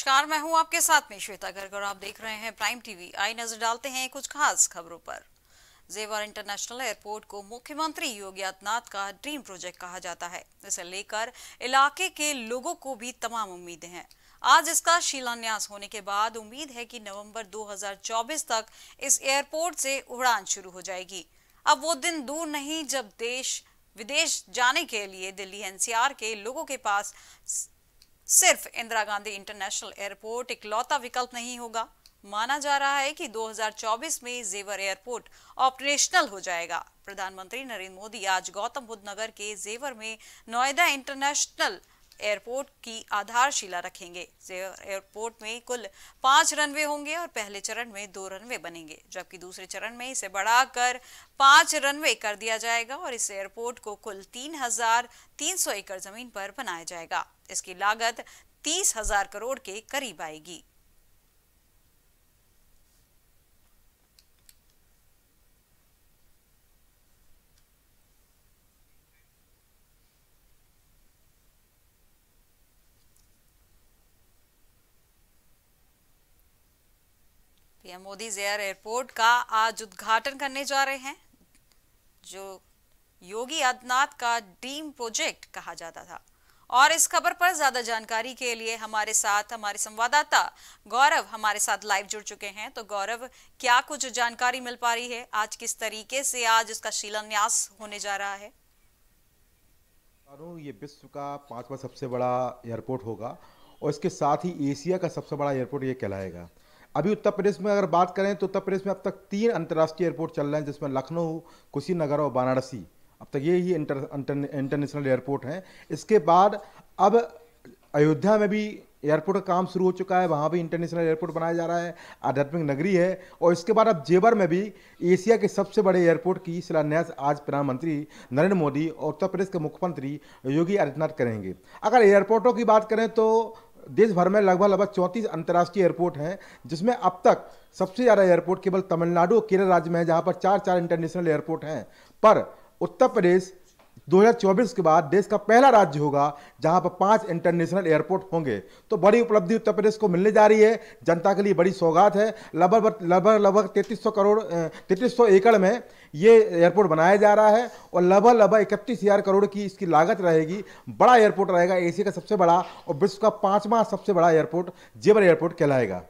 नमस्कार मैं हूं आपके साथ में श्वेता गर्ग और आप देख रहे हैं प्राइम टीवी आई नजर डालते हैं कुछ खास खबरों पर जेवर इंटरनेशनल एयरपोर्ट को मुख्यमंत्री योगी आदित्यनाथ का ड्रीम प्रोजेक्ट कहा जाता है इसे लेकर इलाके के लोगों को भी तमाम उम्मीदें हैं आज इसका शिलान्यास होने के बाद उम्मीद है कि नवंबर 2024 तक इस एयरपोर्ट से उड़ान शुरू हो जाएगी अब वो दिन दूर नहीं जब देश विदेश जाने के लिए दिल्ली एनसीआर के लोगों के पास सिर्फ इंदिरा गांधी इंटरनेशनल एयरपोर्ट इकलौता विकल्प नहीं होगा माना जा रहा है कि 2024 में जेवर एयरपोर्ट ऑपरेशनल हो जाएगा प्रधानमंत्री नरेंद्र मोदी आज गौतम बुद्ध नगर के जेवर में नोएडा इंटरनेशनल एयरपोर्ट की आधारशिला रखेंगे एयरपोर्ट में कुल पांच रनवे होंगे और पहले चरण में दो रनवे बनेंगे जबकि दूसरे चरण में इसे बढ़ाकर पांच रनवे कर दिया जाएगा और इस एयरपोर्ट को कुल तीन हजार तीन सौ एकड़ जमीन पर बनाया जाएगा इसकी लागत तीस हजार करोड़ के करीब आएगी पीएम मोदी जेयर एयरपोर्ट का आज उद्घाटन करने जा रहे हैं जो योगी आदित्यनाथ का ड्रीम प्रोजेक्ट कहा जाता था और इस खबर पर ज्यादा जानकारी के लिए हमारे साथ हमारे संवाददाता गौरव हमारे साथ लाइव जुड़ चुके हैं तो गौरव क्या कुछ जानकारी मिल पा रही है आज किस तरीके से आज इसका शिलान्यास होने जा रहा है ये विश्व का पांचवा सबसे बड़ा एयरपोर्ट होगा और इसके साथ ही एशिया का सबसे बड़ा एयरपोर्ट ये कहलाएगा अभी उत्तर प्रदेश में अगर बात करें तो उत्तर प्रदेश में अब तक तीन अंतर्राष्ट्रीय एयरपोर्ट चल रहे हैं जिसमें लखनऊ कुशीनगर और वाराणसी अब तक ये ही इंटरनेशनल एयरपोर्ट हैं इसके बाद अब अयोध्या में भी एयरपोर्ट का काम शुरू हो चुका है वहाँ भी इंटरनेशनल एयरपोर्ट बनाया जा रहा है आध्यात्मिक नगरी है और इसके बाद अब जेवर में भी एशिया के सबसे बड़े एयरपोर्ट की शिलान्यास आज प्रधानमंत्री नरेंद्र मोदी और उत्तर प्रदेश के मुख्यमंत्री योगी आदित्यनाथ करेंगे अगर एयरपोर्टों की बात करें तो देश भर में लगभग लगभग चौंतीस अंतर्राष्ट्रीय एयरपोर्ट हैं जिसमें अब तक सबसे ज़्यादा एयरपोर्ट केवल तमिलनाडु और केरल राज्य में है जहाँ पर चार चार इंटरनेशनल एयरपोर्ट हैं पर उत्तर प्रदेश 2024 के बाद देश का पहला राज्य होगा जहां पर पांच इंटरनेशनल एयरपोर्ट होंगे तो बड़ी उपलब्धि उत्तर प्रदेश को मिलने जा रही है जनता के लिए बड़ी सौगात है लगभग लगभग लगभग तैतीस करोड़ तैतीस एकड़ में ये एयरपोर्ट बनाया जा रहा है और लगभग लगभग इकतीस हज़ार करोड़ की इसकी लागत रहेगी बड़ा एयरपोर्ट रहेगा एशिया का सबसे बड़ा और विश्व का पाँचवा सबसे बड़ा एयरपोर्ट जेवर एयरपोर्ट कहलाएगा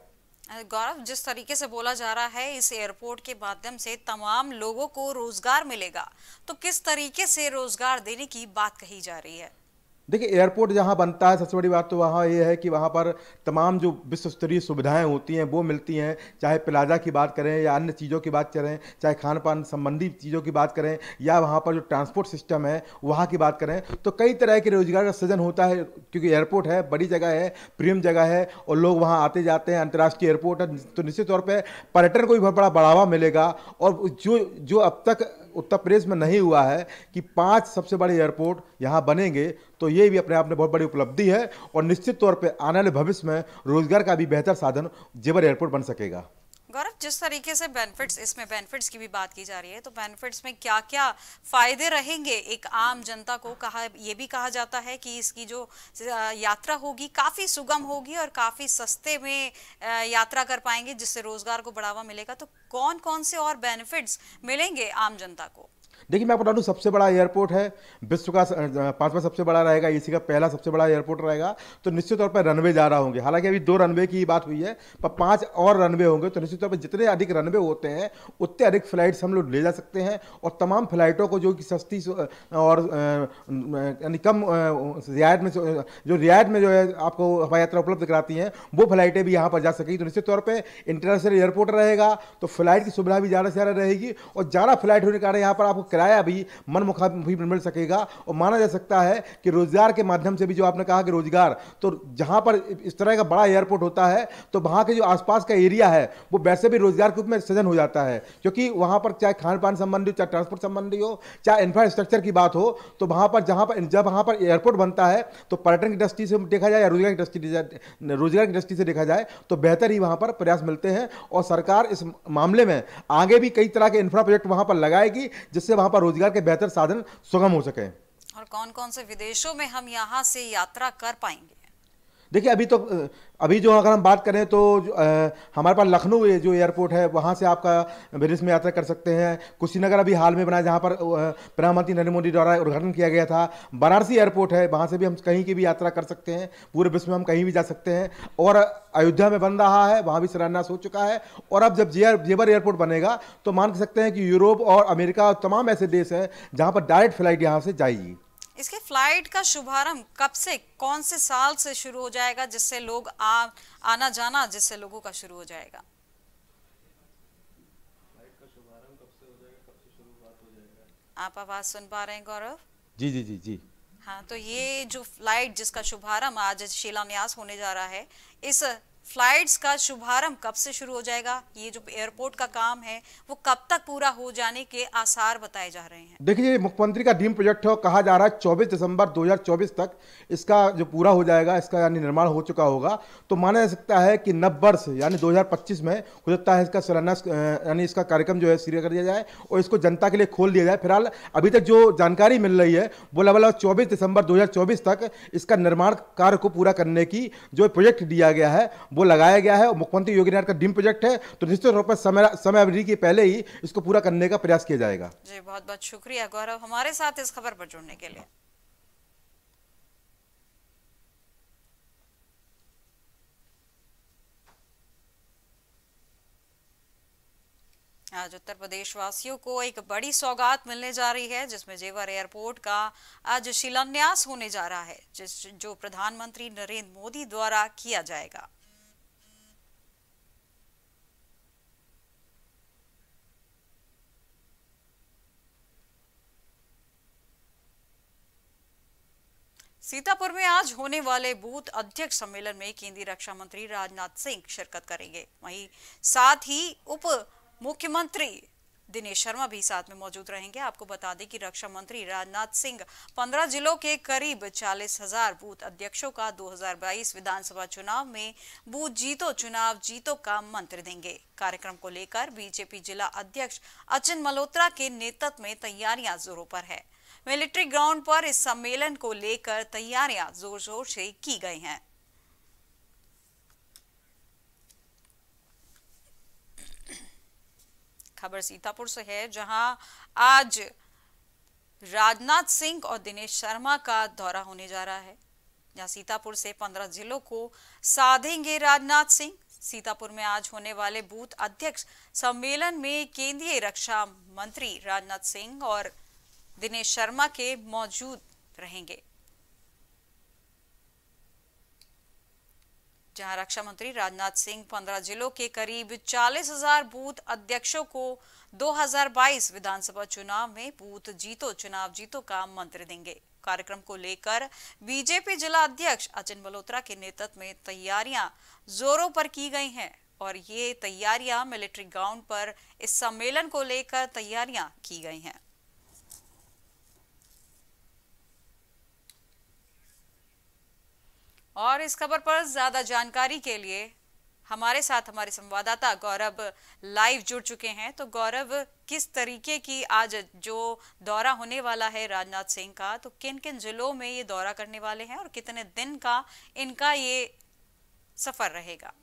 गौरव जिस तरीके से बोला जा रहा है इस एयरपोर्ट के माध्यम से तमाम लोगों को रोजगार मिलेगा तो किस तरीके से रोजगार देने की बात कही जा रही है देखिए एयरपोर्ट जहाँ बनता है सबसे बड़ी बात तो वहाँ ये है कि वहाँ पर तमाम जो विश्व स्तरीय सुविधाएँ होती हैं वो मिलती हैं चाहे प्लाजा की बात करें या अन्य चीज़ों की बात करें चाहे खान पान संबंधी चीज़ों की बात करें या वहाँ पर जो ट्रांसपोर्ट सिस्टम है वहाँ की बात करें तो कई तरह के रोजगार का सृजन होता है क्योंकि एयरपोर्ट है बड़ी जगह है प्रीमियम जगह है और लोग वहाँ आते जाते हैं अंतर्राष्ट्रीय एयरपोर्ट है तो निश्चित तौर पर पर्यटन को भी बहुत बड़ा बढ़ावा मिलेगा और जो जो अब तक उत्तर प्रदेश में नहीं हुआ है कि पांच सबसे बड़े एयरपोर्ट यहाँ बनेंगे तो ये भी अपने आप में बहुत बड़ी उपलब्धि है और निश्चित तौर पर आने वाले भविष्य में रोजगार का भी बेहतर साधन जेवर एयरपोर्ट बन सकेगा गौरव जिस तरीके से बेनिफिट्स इसमें बेनिफिट्स की भी बात की जा रही है तो बेनिफिट्स में क्या क्या फायदे रहेंगे एक आम जनता को कहा ये भी कहा जाता है कि इसकी जो यात्रा होगी काफ़ी सुगम होगी और काफ़ी सस्ते में यात्रा कर पाएंगे जिससे रोजगार को बढ़ावा मिलेगा तो कौन कौन से और बेनिफिट्स मिलेंगे आम जनता को देखिए मैं आपको बता दूँ सबसे बड़ा एयरपोर्ट है विश्व का पांचवा सबसे बड़ा रहेगा इसी का पहला सबसे बड़ा एयरपोर्ट रहेगा तो निश्चित तौर पर रनवे जा रहा होंगे हालांकि अभी दो रनवे की बात हुई है पर पाँच और रनवे होंगे तो निश्चित तौर पर जितने अधिक रनवे होते हैं उतने अधिक फ्लाइट्स हम लोग ले जा सकते हैं और तमाम फ्लाइटों को जो कि सस्ती और यानी कम रियायत में जो रियायत में जो है आपको हवाई यात्रा उपलब्ध कराती हैं वो फ्लाइटें भी यहाँ पर जा सकेंगी तो निश्चित तौर पर इंटरनेशनल एयरपोर्ट रहेगा तो फ्लाइट की सुविधा भी ज़्यादा से ज़्यादा रहेगी और ज़्यादा फ्लाइट होने के कारण यहाँ पर आपको किराया भी मन भी मिल सकेगा और माना जा सकता है कि रोजगार के माध्यम से भी जो आपने कहा कि रोजगार तो जहाँ पर इस तरह का बड़ा एयरपोर्ट होता है तो वहाँ के जो आसपास का एरिया है वो वैसे भी रोजगार के रूप में सजन हो जाता है क्योंकि वहाँ पर चाहे खान पान संबंधी हो चाहे ट्रांसपोर्ट संबंधी हो चाहे इंफ्रास्ट्रक्चर की बात हो तो वहाँ पर जहाँ पर जब वहाँ पर एयरपोर्ट बनता है तो पर्यटन की दृष्टि से देखा जाए या रोजगार की दृष्टि रोजगार की दृष्टि से देखा जाए तो बेहतर ही वहाँ पर प्रयास मिलते हैं और सरकार इस मामले में आगे भी कई तरह के इंफ्रा प्रोजेक्ट वहाँ पर लगाएगी जिससे वहाँ पर रोजगार के बेहतर साधन सुगम हो सके और कौन कौन से विदेशों में हम यहाँ से यात्रा कर पाएंगे देखिए अभी तो अभी जो अगर हम बात करें तो हमारे पास लखनऊ जो एयरपोर्ट है वहाँ से आपका विदेश में यात्रा कर सकते हैं कुशीनगर अभी हाल में बना जहाँ पर प्रधानमंत्री नरेंद्र मोदी द्वारा उद्घाटन किया गया था वाराणसी एयरपोर्ट है वहाँ से भी हम कहीं की भी यात्रा कर सकते हैं पूरे विश्व में हम कहीं भी जा सकते हैं और अयोध्या में बन रहा है वहाँ भी शिलान्यास हो चुका है और अब जब जेयर जेवर एयरपोर्ट बनेगा तो मान सकते हैं कि यूरोप और अमेरिका और तमाम ऐसे देश हैं जहाँ पर डायरेक्ट फ्लाइट यहाँ से जाएगी इसके फ्लाइट का शुभारंभ कब से कौन से साल से शुरू हो जाएगा जिससे लोग आ, आना जाना जिससे लोगों का शुरू हो जाएगा आप आवाज सुन पा रहे हैं गौरव जी जी जी जी हाँ तो ये जो फ्लाइट जिसका शुभारंभ आज शिलान्यास होने जा रहा है इस फ्लाइट्स का शुभारंभ कब से शुरू हो जाएगा ये जो एयरपोर्ट का काम है वो कब तक पूरा हो जाने के आसार बताए जा रहे हैं देखिए मुख्यमंत्री का ड्रीम प्रोजेक्ट है कहा जा रहा है 24 दिसंबर 2024 तक इसका जो पूरा हो जाएगा इसका यानी निर्माण हो चुका होगा तो माना जा सकता है कि नव वर्ष यानी दो में हो सकता है इसका शिलान्यास यानी इसका कार्यक्रम जो है सीरिया कर दिया जाए और इसको जनता के लिए खोल दिया जाए फिलहाल अभी तक जो जानकारी मिल रही है वो लगभग चौबीस दिसंबर दो तक इसका निर्माण कार्य को पूरा करने की जो प्रोजेक्ट दिया गया है वो लगाया गया है और मुख्यमंत्री योगी नाथ का ड्रीम प्रोजेक्ट है तो निश्चित रूप से समय समय अवधि के पहले ही इसको पूरा करने का प्रयास किया जाएगा जी बहुत बहुत शुक्रिया गौरव हमारे साथ इस खबर पर जुड़ने के लिए आज उत्तर प्रदेश वासियों को एक बड़ी सौगात मिलने जा रही है जिसमें जेवर एयरपोर्ट का आज शिलान्यास होने जा रहा है जिस जो प्रधानमंत्री नरेंद्र मोदी द्वारा किया जाएगा सीतापुर में आज होने वाले बूथ अध्यक्ष सम्मेलन में केंद्रीय रक्षा मंत्री राजनाथ सिंह शिरकत करेंगे वहीं साथ ही उप मुख्यमंत्री दिनेश शर्मा भी साथ में मौजूद रहेंगे आपको बता दें कि रक्षा मंत्री राजनाथ सिंह 15 जिलों के करीब चालीस हजार बूथ अध्यक्षों का 2022 विधानसभा चुनाव में बूथ जीतो चुनाव जीतो का मंत्र देंगे कार्यक्रम को लेकर बीजेपी जिला अध्यक्ष अचिन मल्होत्रा के नेतृत्व में तैयारियां जोरों पर है मिलिट्री ग्राउंड पर इस सम्मेलन को लेकर तैयारियां जोर जोर से की गई हैं खबर सीतापुर से है जहां आज राजनाथ सिंह और दिनेश शर्मा का दौरा होने जा रहा है जहां सीतापुर से पंद्रह जिलों को साधेंगे राजनाथ सिंह सीतापुर में आज होने वाले बूथ अध्यक्ष सम्मेलन में केंद्रीय रक्षा मंत्री राजनाथ सिंह और दिनेश शर्मा के मौजूद रहेंगे जहां रक्षा मंत्री राजनाथ सिंह 15 जिलों के करीब 40,000 बूथ अध्यक्षों को 2022 विधानसभा चुनाव में बूथ जीतो चुनाव जीतो का मंत्र देंगे कार्यक्रम को लेकर बीजेपी जिला अध्यक्ष अचिन मल्होत्रा के नेतृत्व में तैयारियां जोरों पर की गई हैं और ये तैयारियां मिलिट्री ग्राउंड पर इस सम्मेलन को लेकर तैयारियां की गई हैं और इस खबर पर ज्यादा जानकारी के लिए हमारे साथ हमारे संवाददाता गौरव लाइव जुड़ चुके हैं तो गौरव किस तरीके की आज जो दौरा होने वाला है राजनाथ सिंह का तो किन किन जिलों में ये दौरा करने वाले हैं और कितने दिन का इनका ये सफर रहेगा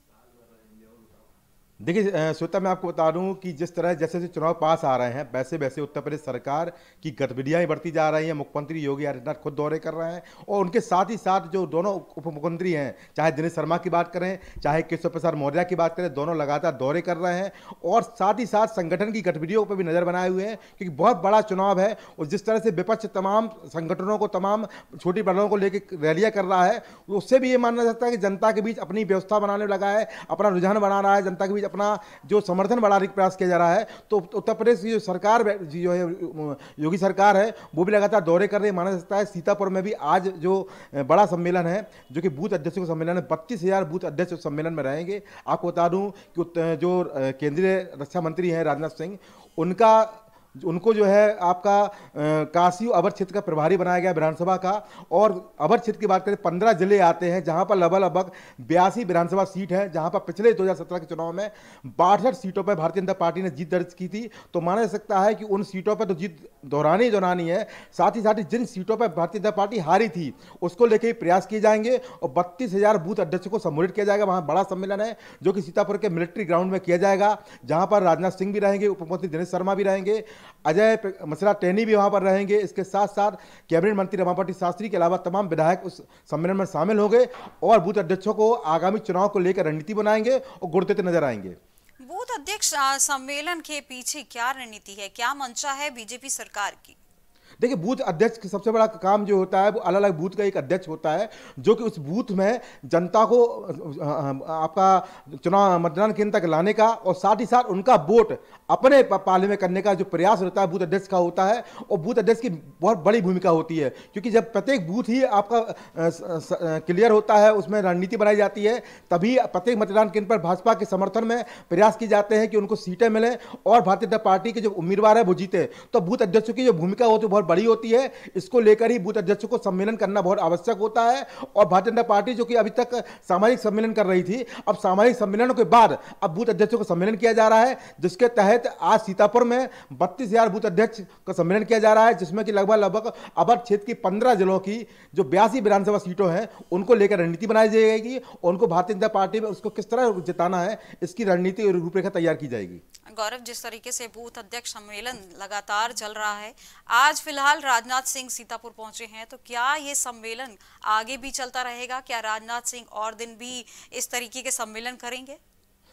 देखिए श्वेता मैं आपको बता दूं कि जिस तरह जैसे जैसे चुनाव पास आ रहे हैं वैसे वैसे उत्तर प्रदेश सरकार की गतिविधियाँ बढ़ती जा रही हैं मुख्यमंत्री योगी आदित्यनाथ खुद दौरे कर रहे हैं और उनके साथ ही साथ जो दोनों उप मुख्यमंत्री हैं चाहे दिनेश शर्मा की बात करें चाहे केशव प्रसाद मौर्य की बात करें दोनों लगातार दौरे कर रहे हैं और साथ ही साथ संगठन की गतिविधियों पर भी नज़र बनाए हुए हैं क्योंकि बहुत बड़ा चुनाव है और जिस तरह से विपक्ष तमाम संगठनों को तमाम छोटी बड़ों को लेकर रैलियाँ कर रहा है उससे भी ये माना जाता है कि जनता के बीच अपनी व्यवस्था बनाने लगा है अपना रुझान बना रहा है जनता के बीच अपना जो समर्थन बढ़ाने का प्रयास किया जा रहा है तो उत्तर प्रदेश की जो सरकार जो है योगी सरकार है वो भी लगातार दौरे कर रही है माना जाता है सीतापुर में भी आज जो बड़ा सम्मेलन है जो कि बूथ अध्यक्षों का सम्मेलन है बत्तीस हज़ार बूथ अध्यक्ष सम्मेलन में रहेंगे आपको बता दूँ कि जो केंद्रीय रक्षा मंत्री हैं राजनाथ सिंह उनका उनको जो है आपका काशी अवर क्षेत्र का प्रभारी बनाया गया विधानसभा का और अवर क्षेत्र की बात करें पंद्रह जिले आते हैं जहाँ पर लगभग लगभग बयासी विधानसभा सीट है जहाँ पर पिछले 2017 के चुनाव में बासठ सीटों पर भारतीय जनता पार्टी ने जीत दर्ज की थी तो माना जा सकता है कि उन सीटों पर तो जीत दोहरानी दोहरानी है साथ ही साथ जिन सीटों पर भारतीय जनता पार्टी हारी थी उसको लेकर प्रयास किए जाएंगे और बत्तीस बूथ अध्यक्षों को सम्मिलित किया जाएगा वहाँ बड़ा सम्मेलन है जो कि सीतापुर के मिलिट्री ग्राउंड में किया जाएगा जहाँ पर राजनाथ सिंह भी रहेंगे उपमुख्यमंत्री दिनेश शर्मा भी रहेंगे अजय मिश्रा टेनी भी वहाँ पर रहेंगे इसके साथ साथ कैबिनेट मंत्री रमापति शास्त्री के अलावा तमाम विधायक उस सम्मेलन में शामिल होंगे और बूथ अध्यक्षों को आगामी चुनाव को लेकर रणनीति बनाएंगे और गुड़ते नजर आएंगे बूथ अध्यक्ष सम्मेलन के पीछे क्या रणनीति है क्या मंशा है बीजेपी सरकार की देखिए बूथ अध्यक्ष का सबसे बड़ा काम जो होता है वो अलग अलग बूथ का एक अध्यक्ष होता है जो कि उस बूथ में जनता को आपका चुनाव मतदान केंद्र तक लाने का और साथ ही साथ उनका वोट अपने पाले में करने का जो प्रयास रहता है बूथ अध्यक्ष का होता है और बूथ अध्यक्ष की बहुत बड़ी भूमिका होती है क्योंकि जब प्रत्येक बूथ ही आपका क्लियर होता है उसमें रणनीति बनाई जाती है तभी प्रत्येक मतदान केंद्र पर भाजपा के समर्थन में प्रयास किए जाते हैं कि उनको सीटें मिलें और भारतीय जनता पार्टी के जो उम्मीदवार है वो जीते तो बूथ अध्यक्षों की जो भूमिका होती है बहुत बड़ी होती है इसको लेकर ही बूथ अध्यक्षों को सम्मेलन करना बहुत आवश्यक होता है और भारतीय जनता पार्टी जो कि अभी तक सामाजिक सम्मेलन कर रही थी अब सामाजिक सम्मेलनों के बाद अब बूथ अध्यक्षों को सम्मेलन किया जा रहा है जिसके तहत तहत तो आज सीतापुर में बत्तीस हजार बूथ अध्यक्ष का सम्मेलन किया जा रहा है जिसमें कि लगभग लगभग अवर क्षेत्र की पंद्रह जिलों की जो बयासी विधानसभा सीटों हैं उनको लेकर रणनीति बनाई जाएगी उनको भारतीय जनता पार्टी में उसको किस तरह जिताना है इसकी रणनीति और रूपरेखा तैयार की जाएगी गौरव जिस तरीके से बूथ अध्यक्ष सम्मेलन लगातार चल रहा है आज फिलहाल राजनाथ सिंह सीतापुर पहुंचे हैं तो क्या ये सम्मेलन आगे भी चलता रहेगा क्या राजनाथ सिंह और दिन भी इस तरीके के सम्मेलन करेंगे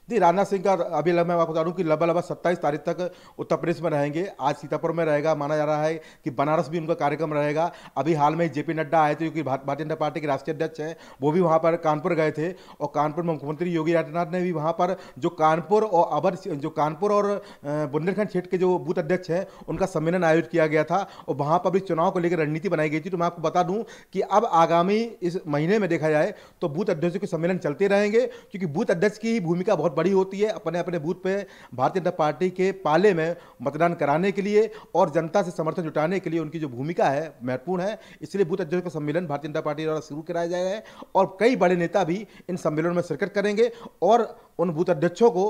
जी राजनाथ सिंह का अभी लग मैं आपको बता दूँ कि लगभग लगभग सत्ताईस तारीख तक उत्तर प्रदेश में रहेंगे आज सीतापुर में रहेगा माना जा रहा है कि बनारस भी उनका कार्यक्रम रहेगा अभी हाल में जेपी नड्डा आए थे क्योंकि भारतीय जनता पार्टी के राष्ट्रीय अध्यक्ष हैं वो भी वहाँ पर कानपुर गए थे और कानपुर में मुख्यमंत्री योगी आदित्यनाथ ने भी वहाँ पर जो कानपुर और अवर जो कानपुर और बुंदेलखंड क्षेत्र के जो बूथ अध्यक्ष हैं उनका सम्मेलन आयोजित किया गया था और वहाँ पर भी चुनाव को लेकर रणनीति बनाई गई थी तो मैं आपको बता दूँ कि अब आगामी इस महीने में देखा जाए तो बूथ अध्यक्षों के सम्मेलन चलते रहेंगे क्योंकि बूथ अध्यक्ष की भूमिका बहुत बड़ी होती है अपने अपने बूथ पे भारतीय जनता पार्टी के पाले में मतदान कराने के लिए और जनता से समर्थन जुटाने के लिए उनकी जो भूमिका है महत्वपूर्ण है इसलिए बूथ अध्यक्ष का सम्मेलन भारतीय जनता पार्टी द्वारा शुरू कराया जाएगा है और कई बड़े नेता भी इन सम्मेलनों में शिरकत करेंगे और उन बूथ अध्यक्षों को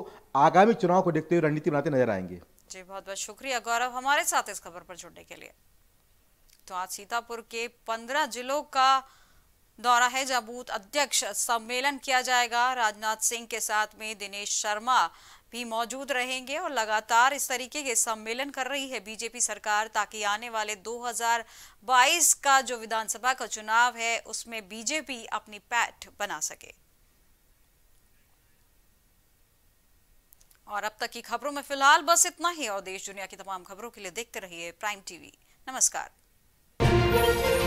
आगामी चुनाव को देखते हुए रणनीति बनाते नजर आएंगे जी बहुत बहुत शुक्रिया गौरव हमारे साथ इस खबर पर जुड़ने के लिए तो आज सीतापुर के पंद्रह जिलों का दौरा है जहां बूथ अध्यक्ष सम्मेलन किया जाएगा राजनाथ सिंह के साथ में दिनेश शर्मा भी मौजूद रहेंगे और लगातार इस तरीके के सम्मेलन कर रही है बीजेपी सरकार ताकि आने वाले 2022 का जो विधानसभा का चुनाव है उसमें बीजेपी अपनी पैठ बना सके और अब तक की खबरों में फिलहाल बस इतना ही और देश दुनिया की तमाम खबरों के लिए देखते रहिए प्राइम टीवी नमस्कार